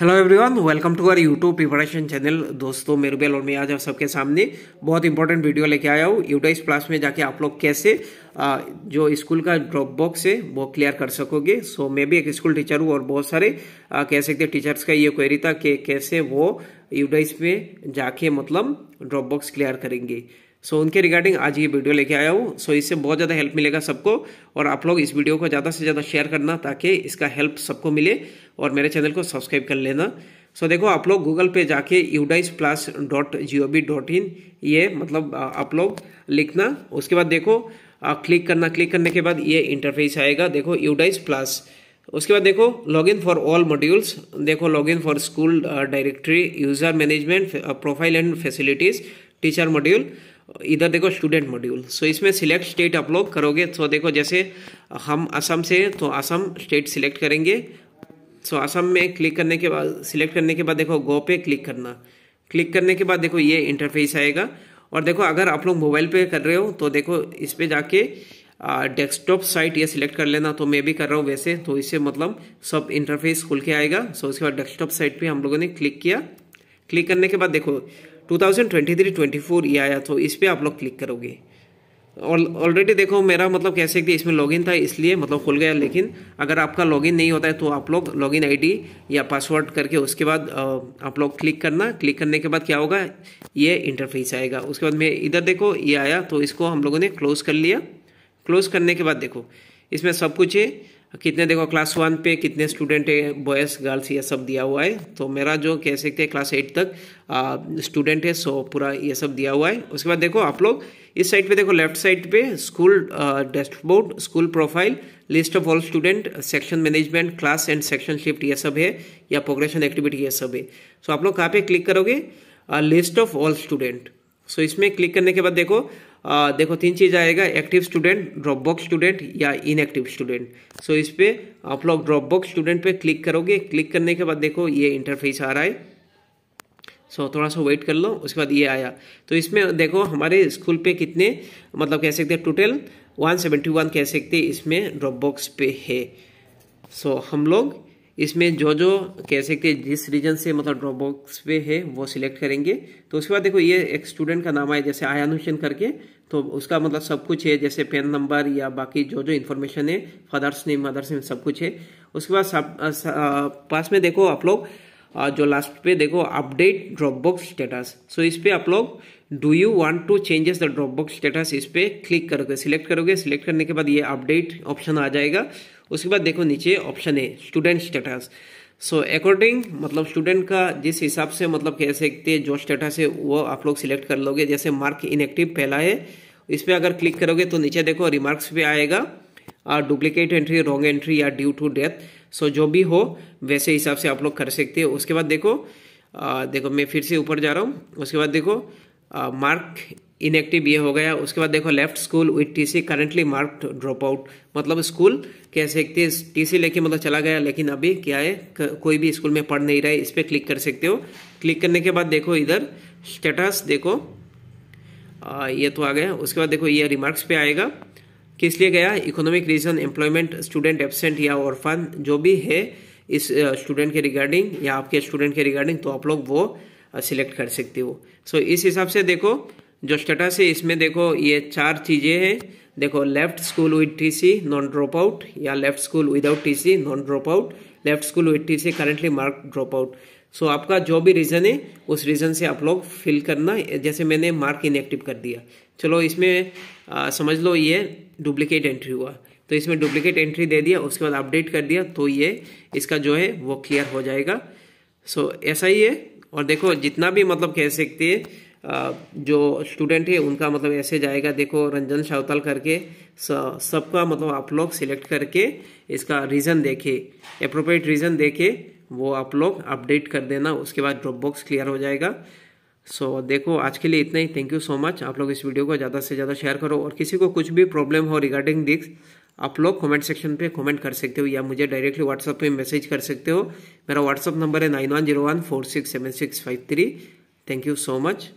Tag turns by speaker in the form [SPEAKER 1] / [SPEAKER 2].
[SPEAKER 1] hello everyone welcome to our YouTube preparation channel दोस्तों मेरे bell और मैं आज आप सबके सामने बहुत इंपॉर्टेंट वीडियो लेके आया हूँ यूटाइस प्लस में जाके आप लोग कैसे जो स्कूल का ड्रॉप बॉक्स है वो क्लियर कर सकोगे सो मैं भी एक स्कूल टीचर हूँ और बहुत सारे कह सकते टीचर्स का ये क्वेरी था कि कैसे वो यूटाइस में जाके मतलब ड्रॉप बॉक्स क्लियर करेंगे सो so, उनके रिगार्डिंग आज ये वीडियो लेके आया हूँ सो so, इससे बहुत ज़्यादा हेल्प मिलेगा सबको और आप लोग इस वीडियो को ज़्यादा से ज़्यादा शेयर करना ताकि इसका हेल्प सबको मिले और मेरे चैनल को सब्सक्राइब कर लेना सो so, देखो आप लोग गूगल पे जाके UDISE plus dot G O V dot in ये मतलब आप लोग लिखना उसके बाद देखो क्लिक करना क्लिक करने के बाद ये इंटरफेस आएगा देखो यूडाइस प्लस उसके बाद देखो लॉगिन फॉर ऑल मॉड्यूल्स देखो login for school directory user management profile and facilities teacher module इधर देखो स्टूडेंट मॉड्यूल सो इसमें सिलेक्ट स्टेट आप लोग करोगे तो देखो जैसे हम असम से तो असम स्टेट सिलेक्ट करेंगे सो असम में क्लिक करने के बाद सिलेक्ट करने के बाद देखो गो पे क्लिक करना क्लिक करने के बाद देखो ये इंटरफेस आएगा और देखो अगर आप लोग मोबाइल पे कर रहे हो तो देखो इस पर जाके डेस्कटॉप साइट ये सिलेक्ट कर लेना तो मैं भी कर रहा हूँ वैसे तो इससे मतलब सब इंटरफेस खुल के आएगा सो उसके बाद डेस्कटॉप साइट पे हम लोगों ने क्लिक किया क्लिक करने के बाद देखो 2023-24 ये आया तो इस पर आप लोग क्लिक करोगे ऑलरेडी देखो मेरा मतलब कह सकते इसमें लॉगिन था इसलिए मतलब खुल गया लेकिन अगर आपका लॉगिन नहीं होता है तो आप लोग लॉगिन आईडी या पासवर्ड करके उसके बाद आप लोग क्लिक करना क्लिक करने के बाद क्या होगा ये इंटरफेस आएगा उसके बाद मैं इधर देखो ये आया तो इसको हम लोगों ने क्लोज कर लिया क्लोज करने के बाद देखो इसमें सब कुछ है कितने देखो क्लास वन पे कितने स्टूडेंट है बॉयज़ गर्ल्स ये सब दिया हुआ है तो मेरा जो कह सकते हैं क्लास एट तक स्टूडेंट है सो पूरा ये सब दिया हुआ है उसके बाद देखो आप लोग इस साइड पे देखो लेफ्ट साइड पे school dashboard school profile list of all student section management class and section shift ये सब है या प्रोग्रेशन एक्टिविटी ये सब है सो so, आप लोग कहाँ पे क्लिक करोगे list of all student so इसमें क्लिक करने के बाद देखो आ, देखो तीन चीज़ आएगा active student drop box student या इनएक्टिव स्टूडेंट सो इस पर आप लोग ड्रॉप बॉक्स स्टूडेंट पे क्लिक करोगे क्लिक करने के बाद देखो ये इंटरफेस आ रहा है सो so, थोड़ा सा वेट कर लो उसके बाद ये आया तो इसमें देखो हमारे स्कूल पे कितने मतलब कह सकते हैं टोटल 171 कह सकते इसमें ड्रॉप बॉक्स पे है सो so, हम लोग इसमें जो जो कह सकते हैं जिस रीजन से मतलब ड्रॉप बॉक्स पे है वो सिलेक्ट करेंगे तो उसके बाद देखो ये एक स्टूडेंट का नाम है जैसे आयान हुसैन करके तो उसका मतलब सब कुछ है जैसे पेन नंबर या बाकी जो जो इन्फॉर्मेशन है फादर्स नेम मदर्स नेम सब कुछ है उसके बाद सब पास में देखो आप लोग जो लास्ट पे देखो update drop box status so इस पर आप लोग do you want to changes the drop box status इस पर क्लिक करोगे सिलेक्ट करोगे सिलेक्ट करने के बाद ये अपडेट ऑप्शन आ जाएगा उसके बाद देखो नीचे ऑप्शन है स्टूडेंट स्टेटस सो अकॉर्डिंग मतलब स्टूडेंट का जिस हिसाब से मतलब कह सकते हैं जो स्टेटस है वो आप लोग सिलेक्ट कर लोगे जैसे मार्क इनएक्टिव पहला है इस पर अगर क्लिक करोगे तो नीचे देखो रिमार्क्स पे आएगा डुप्लीकेट एंट्री रॉन्ग एंट्री या ड्यू टू डेथ सो जो भी हो वैसे हिसाब से आप लोग कर सकते हो उसके बाद देखो आ, देखो मैं फिर से ऊपर जा रहा हूँ उसके बाद देखो मार्क इनएक्टिव ये हो गया उसके बाद देखो left school with TC currently marked drop out मतलब स्कूल कह सकते हैं टीसी लेके मतलब चला गया लेकिन अभी क्या है कोई भी स्कूल में पढ़ नहीं रहा है इस पर क्लिक कर सकते हो क्लिक करने के बाद देखो इधर स्टेटस देखो आ, ये तो आ गया उसके बाद देखो ये रिमार्क्स पे आएगा किस लिए गया economic reason employment student absent या फन जो भी है इस स्टूडेंट के रिगार्डिंग या आपके स्टूडेंट के रिगार्डिंग तो आप लोग वो सिलेक्ट कर सकते हो सो so, इस हिसाब से देखो जो स्टेटस है इसमें देखो ये चार चीज़ें हैं देखो left school with TC non drop out या left school without TC non drop out left school with TC currently mark drop out so so, आपका जो भी रीज़न है उस रीज़न से आप लोग फिल करना जैसे मैंने मार्क इनएक्टिव कर दिया चलो इसमें आ, समझ लो ये डुप्लीकेट एंट्री हुआ तो इसमें डुप्लीकेट एंट्री दे दिया उसके बाद अपडेट कर दिया तो ये इसका जो है वो क्लियर हो जाएगा सो so, ऐसा ही है और देखो जितना भी मतलब कह सकते हैं जो स्टूडेंट है उनका मतलब ऐसे जाएगा देखो रंजन शावताल करके सबका मतलब आप लोग सिलेक्ट करके इसका रीज़न देखे अप्रोप्रिएट रीज़न देखे वो आप लोग अपडेट कर देना उसके बाद ड्रॉप बॉक्स क्लियर हो जाएगा सो so, देखो आज के लिए इतना ही थैंक यू सो मच आप लोग इस वीडियो को ज़्यादा से ज़्यादा शेयर करो और किसी को कुछ भी प्रॉब्लम हो रिगार्डिंग दिस आप लोग कमेंट सेक्शन पे कमेंट कर सकते हो या मुझे डायरेक्टली व्हाट्सअप पे मैसेज कर सकते हो मेरा व्हाट्सअप नंबर है nine one zero one four six seven six five three thank you so much